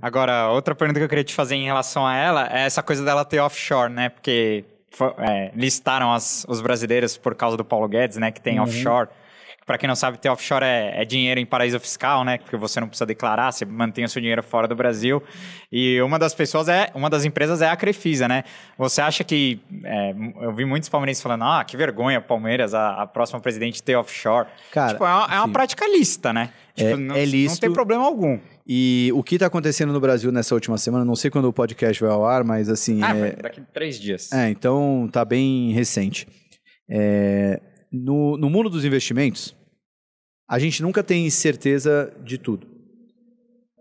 Agora, outra pergunta que eu queria te fazer em relação a ela é essa coisa dela ter offshore, né? Porque é, listaram as, os brasileiros por causa do Paulo Guedes, né? Que tem uhum. offshore. Para quem não sabe, ter offshore é, é, dinheiro em paraíso fiscal, né? Porque você não precisa declarar, você mantém o seu dinheiro fora do Brasil. E uma das pessoas é, uma das empresas é a Crefisa, né? Você acha que é, eu vi muitos palmeirenses falando, ah, que vergonha, Palmeiras, a, a próxima presidente ter offshore. Cara, tipo, é, uma, é uma prática lista, né? É, tipo, é, não, é Não tem problema algum. E o que está acontecendo no Brasil nessa última semana, não sei quando o podcast vai ao ar, mas assim. Ah, é... daqui a três dias. É, então tá bem recente. É... No, no mundo dos investimentos, a gente nunca tem certeza de tudo.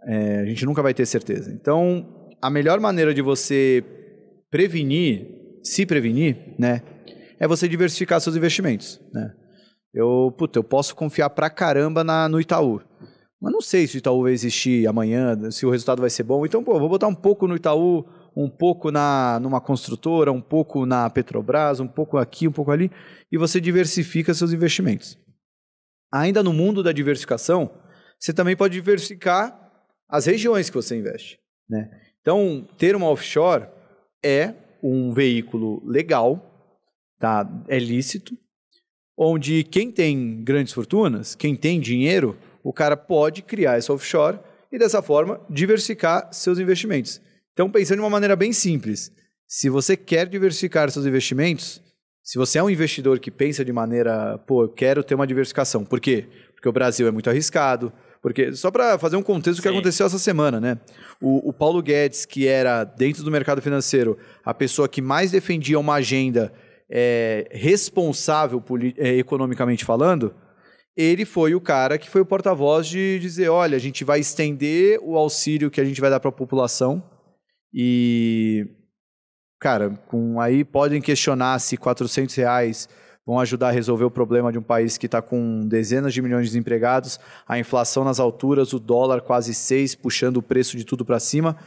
É, a gente nunca vai ter certeza. Então, a melhor maneira de você prevenir, se prevenir, né, é você diversificar seus investimentos, né? Eu, puta, eu posso confiar pra caramba na, no Itaú. Mas não sei se o Itaú vai existir amanhã, se o resultado vai ser bom. Então, pô, vou botar um pouco no Itaú, um pouco na numa construtora, um pouco na Petrobras, um pouco aqui, um pouco ali, e você diversifica seus investimentos ainda no mundo da diversificação, você também pode diversificar as regiões que você investe. Né? Então, ter uma offshore é um veículo legal, tá? é lícito, onde quem tem grandes fortunas, quem tem dinheiro, o cara pode criar essa offshore e dessa forma diversificar seus investimentos. Então, pensando de uma maneira bem simples, se você quer diversificar seus investimentos, se você é um investidor que pensa de maneira, pô, eu quero ter uma diversificação. Por quê? Porque o Brasil é muito arriscado. Porque, só para fazer um contexto do que aconteceu essa semana, né? O, o, Paulo Guedes, que era, dentro do mercado financeiro, a pessoa que mais defendia uma agenda é, responsável é, economicamente falando, ele foi o cara que foi o porta-voz de dizer: olha, a gente vai estender o auxílio que a gente vai dar para a população e cara, com, aí podem questionar se 400 reais vão ajudar a resolver o problema de um país que está com dezenas de milhões de desempregados, a inflação nas alturas, o dólar quase 6, puxando o preço de tudo para cima.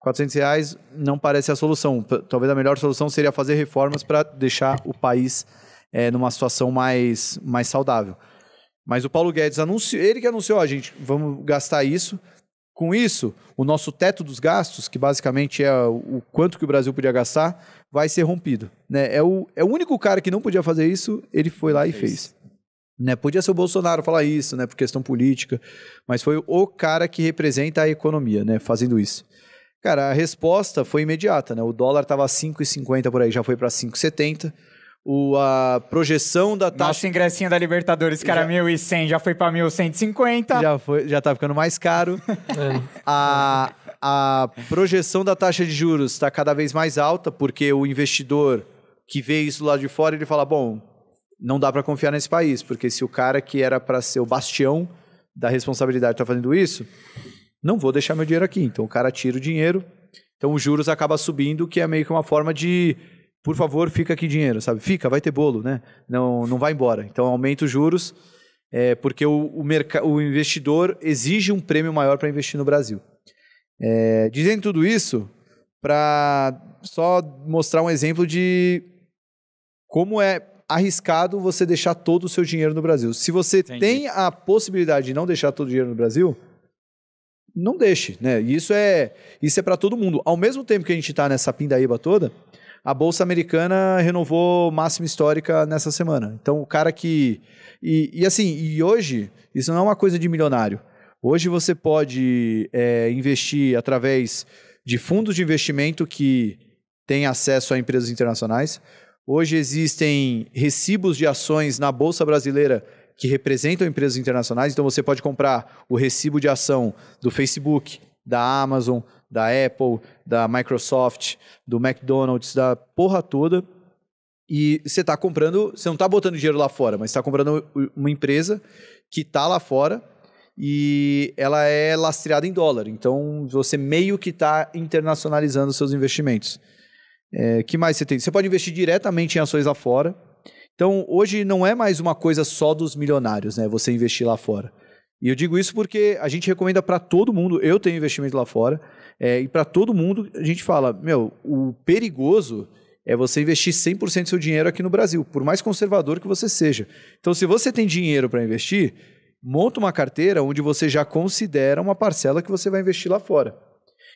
400 reais não parece a solução. Talvez a melhor solução seria fazer reformas para deixar o país é, numa situação mais, mais saudável. Mas o Paulo Guedes anunciou, ele que anunciou, a gente, vamos gastar isso. Com isso, o nosso teto dos gastos, que basicamente é o quanto que o Brasil podia gastar, vai ser rompido. Né? É, o, é o único cara que não podia fazer isso, ele foi lá e fez. fez. Né? Podia ser o Bolsonaro falar isso, né? por questão política, mas foi o cara que representa a economia né? fazendo isso. Cara, a resposta foi imediata. Né? O dólar estava 5,50 por aí, já foi para 5,70 o, a projeção da taxa. Nosso ingressinho da Libertadores, cara era já... 1.100, já foi para 1.150. Já, foi, já tá ficando mais caro. é. a, a projeção da taxa de juros está cada vez mais alta, porque o investidor que vê isso lá de fora, ele fala: bom, não dá para confiar nesse país, porque se o cara que era para ser o bastião da responsabilidade está fazendo isso, não vou deixar meu dinheiro aqui. Então o cara tira o dinheiro, então os juros acaba subindo, que é meio que uma forma de por favor, fica aqui dinheiro, sabe? Fica, vai ter bolo, né? Não, não vai embora. Então aumenta os juros, é, porque o, o, o investidor exige um prêmio maior para investir no Brasil. É, dizendo tudo isso, para só mostrar um exemplo de como é arriscado você deixar todo o seu dinheiro no Brasil. Se você Entendi. tem a possibilidade de não deixar todo o dinheiro no Brasil, não deixe, né? Isso é isso é para todo mundo. Ao mesmo tempo que a gente está nessa pindaíba toda, a Bolsa Americana renovou máxima histórica nessa semana. Então, o cara que. E, e assim, e hoje, isso não é uma coisa de milionário. Hoje você pode é, investir através de fundos de investimento que têm acesso a empresas internacionais. Hoje existem recibos de ações na Bolsa Brasileira que representam empresas internacionais. Então você pode comprar o recibo de ação do Facebook, da Amazon, da Apple, da Microsoft, do McDonald's, da porra toda. E você está comprando, você não está botando dinheiro lá fora, mas está comprando uma empresa que está lá fora e ela é lastreada em dólar. Então você meio que está internacionalizando seus investimentos. É, que mais você tem? Você pode investir diretamente em ações lá fora. Então hoje não é mais uma coisa só dos milionários, né? Você investir lá fora. E eu digo isso porque a gente recomenda para todo mundo, eu tenho investimento lá fora, é, e para todo mundo a gente fala, meu, o perigoso é você investir 100% do seu dinheiro aqui no Brasil, por mais conservador que você seja. Então, se você tem dinheiro para investir, monta uma carteira onde você já considera uma parcela que você vai investir lá fora.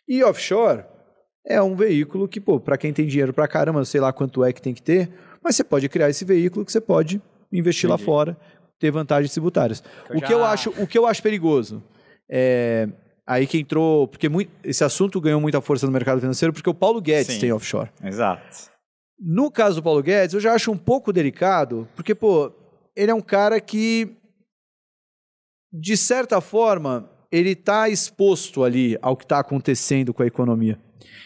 E offshore é um veículo que, pô, para quem tem dinheiro para caramba, sei lá quanto é que tem que ter, mas você pode criar esse veículo que você pode investir Entendi. lá fora ter vantagens tributárias. Eu o, já... que eu acho, o que eu acho perigoso é aí que entrou, porque muito, esse assunto ganhou muita força no mercado financeiro, porque o Paulo Guedes Sim, tem offshore. Exato. No caso do Paulo Guedes, eu já acho um pouco delicado, porque, pô, ele é um cara que, de certa forma, ele está exposto ali ao que está acontecendo com a economia.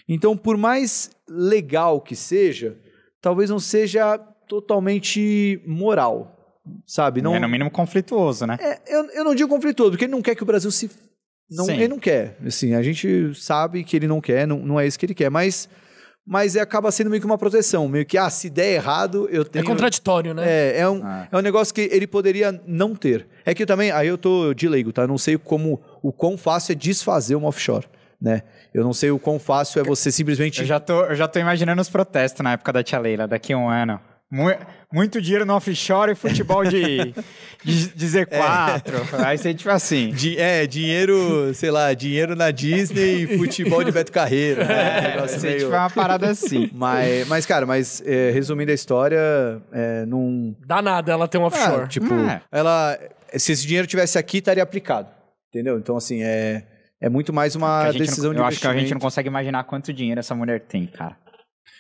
Então, por mais legal que seja, talvez não seja totalmente moral sabe? Não, é no mínimo conflituoso, né? É, eu, eu não digo conflituoso, porque ele não quer que o Brasil se... Não, ele não quer, assim, a gente sabe que ele não quer, não, não é isso que ele quer, mas mas é, acaba sendo meio que uma proteção, meio que, ah, se der errado, eu é tenho... É contraditório, né? É, é um, ah. é um negócio que ele poderia não ter. É que eu também, aí eu tô de leigo, tá? Eu não sei como, o quão fácil é desfazer uma offshore, né? Eu não sei o quão fácil é você simplesmente... Eu já tô, eu já tô imaginando os protestos na época da Tia Leila, daqui a um ano. Muito dinheiro no offshore e futebol de, de, de Z4. É. Aí você, tipo assim. Di, é, dinheiro, sei lá, dinheiro na Disney e futebol de Beto Carreiro. Né? É, você, meio... tipo, é uma parada assim. Mas, mas cara, mas é, resumindo a história, é, não. Dá nada ela ter um offshore. É, tipo, hum, é. ela. Se esse dinheiro tivesse aqui, estaria aplicado. Entendeu? Então, assim, é. É muito mais uma decisão não, de Eu acho que a gente não consegue imaginar quanto dinheiro essa mulher tem, cara.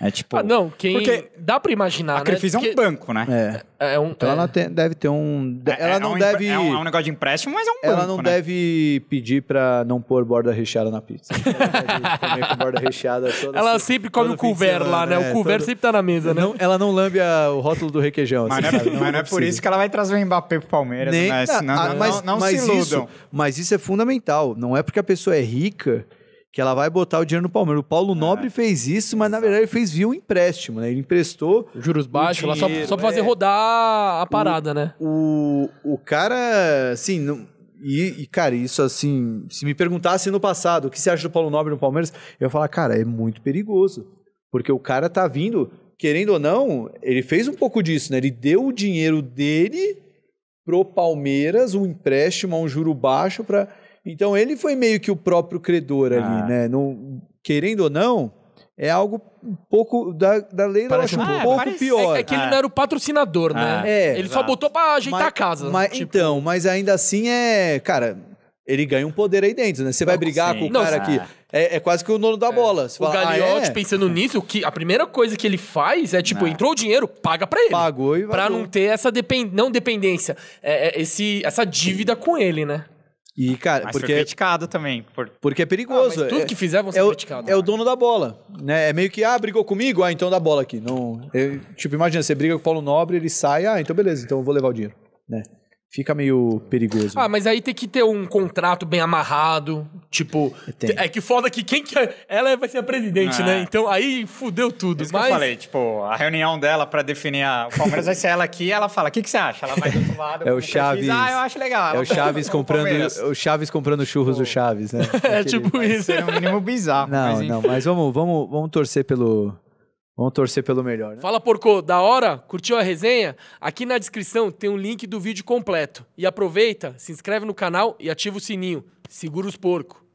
É tipo. Ah, não, quem. Porque dá pra imaginar. A né? Crefisa né? é um Porque... banco, né? É. é. é um, então é. ela tem, deve ter um. É, ela é não um deve. É um, negócio de empréstimo, mas é um ela banco. Ela não né? deve pedir pra não pôr borda recheada na pizza. ela comer com borda recheada toda Ela assim, sempre come o couvert lá, né? o couvert todo... sempre tá na mesa, né? Não, ela não lambe a, o rótulo do requeijão. Mas, assim, não, mas não, é, por isso que ela vai trazer o Mbappé pro Palmeiras, Nem, né? Tá, Senão, a, ah, não, mas, não, não mas se iludam. Isso, mas isso é fundamental. Não é porque a pessoa é rica que ela vai botar o dinheiro no Palmeiras. O Paulo é. Nobre fez isso, mas na verdade ele fez via um empréstimo, né? Ele emprestou. Juros baixos, só, só pra fazer é. rodar a parada, o, né? O, o cara, assim, não, e, e, cara, isso assim, se me perguntasse no passado o que você acha do Paulo Nobre no Palmeiras, eu ia falar, cara, é muito perigoso. Porque o cara tá vindo, querendo ou não, ele fez um pouco disso, né? Ele deu o dinheiro dele pro Palmeiras, um empréstimo a um juro baixo para então ele foi meio que o próprio credor ali, ah. né? Não, querendo ou não, é algo um pouco da, da lei, parece eu acho um, um pouco, pior. É, é que ele ah. não era o patrocinador, né? Ah, é, ele exato. só botou pra ajeitar mas, a casa. Mas, tipo... Então, mas ainda assim é. Cara, ele ganha um poder aí dentro, né? Você vai brigar com o cara aqui. É, é, quase que o dono da é. bola. Você o fala, ah, Gagliotti, ah, é? pensando nisso, que a primeira coisa que ele faz é, tipo, entrou o dinheiro, paga pra ele. Pagou e vai. Pra não ter essa depend... não dependência, é, é, esse, essa dívida com ele, né? E, cara, mas porque. Foi é criticado também. Por... Porque é ah, perigoso. Ah, tudo é, que fizer vão ser é criticado. O, é o é né? dono da bola. Né? É meio que, ah, brigou comigo? Ah, então dá bola aqui. Não, eu, tipo, imagina, você briga com o Paulo Nobre, ele sai, ah, então beleza, então eu vou levar o dinheiro. Né? fica meio perigoso. Ah, mas aí tem que ter um contrato bem amarrado, tipo, tem. é que foda que quem quer, é, ela vai ser a presidente, né? é. né? Então aí fudeu tudo, Isso mas que eu falei, tipo, a reunião dela para definir a o Palmeiras vai ser ela aqui, ela fala: "O que que você acha?" Ela vai do outro lado. É o Chaves. ah, eu acho legal. É o Chaves comprando, o Chaves comprando churros do Chaves, né? é, é tipo isso. É um mínimo bizarro, Não, mas, não, mas vamos, vamos, vamos torcer pelo Vamos torcer pelo melhor. Né? Fala, porco, da hora? Curtiu a resenha? Aqui na descrição tem um link do vídeo completo. E aproveita, se inscreve no canal e ativa o sininho. Segura os porcos.